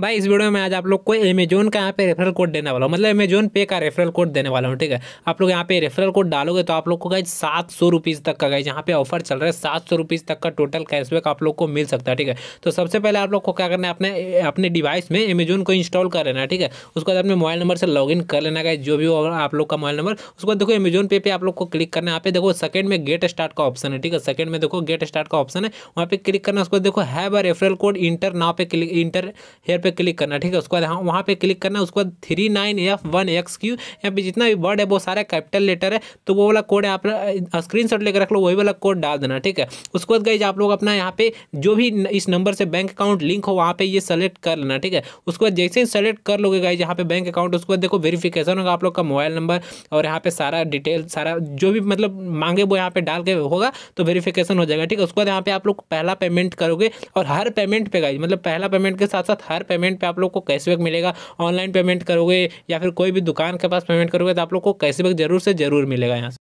भाई इस वीडियो में आज आप लोग को अमेजोन का यहाँ पे रेफरल कोड देने वाला हूँ मतलब अमेजोन पे का रेफरल कोड देने वाला हूँ ठीक है आप लोग यहाँ पे रेफरल कोड डालोगे तो आप लोग को गाइज सात सौ रुपीज़ तक का गाइज यहाँ पे ऑफर चल रहा है सात सौ रुपीज़ तक का टोटल कैशबैक आप लोग को मिल सकता है ठीक है तो सबसे पहले आप लोग को क्या करना है अपने अपने डिवाइस में अमेजोन को इंस्टॉल कर लेना ठीक है उसके बाद अपने मोबाइल नंबर से लॉग कर लेना गाइज जो भी होगा आप लोग का मोबाइल नंबर उसके बाद देखो अमेजोन पे पे आप लोग को क्लिक करना है यहाँ पे देखो सेकंड में गेट स्टार्ट का ऑप्शन है ठीक है सेकंड में देखो गेट स्टार्ट का ऑप्शन है वहाँ पे क्लिक करना उसके बाद देखो have a referral code enter now पे क्लिक इंटर हेयर पे क्लिक करना ठीक है उसके बाद हाँ वहाँ पे क्लिक करना उसके बाद three nine F one X Q यहाँ पे जितना भी वर्ड है वो सारे कैपिटल लेटर है तो वो वाला कोड है आप स्क्रीन शॉट लेकर रख लो वही वाला कोड डाल देना ठीक है उसके बाद गई आप लोग अपना यहाँ पे जो भी इस नंबर से बैंक अकाउंट लिंक हो वहाँ पे ये सेलेक्ट कर लेना ठीक है उसके बाद जैसे ही सेलेक्ट कर लोगे गाई यहाँ पे बैंक अकाउंट उसके बाद देखो वेरीफिकेशन होगा आप लोग का मोबाइल नंबर और यहाँ पे सारा डिटेल सारा जो भी मतलब मांगे वो यहाँ पे डाल के होगा तो वेरीफिकेशन हो जाएगा ठीक है उसके बाद यहाँ पे आप लोग पहला पेमेंट करोगे और हर पेमेंट पे गाइज मतलब पहला पेमेंट के साथ साथ हर पेमेंट पेमेंट पे आप लोग को कैशबैक मिलेगा ऑनलाइन पेमेंट करोगे या फिर कोई भी दुकान के पास पेमेंट करोगे तो आप लोग को कैशबैक जरूर से जरूर मिलेगा यहाँ से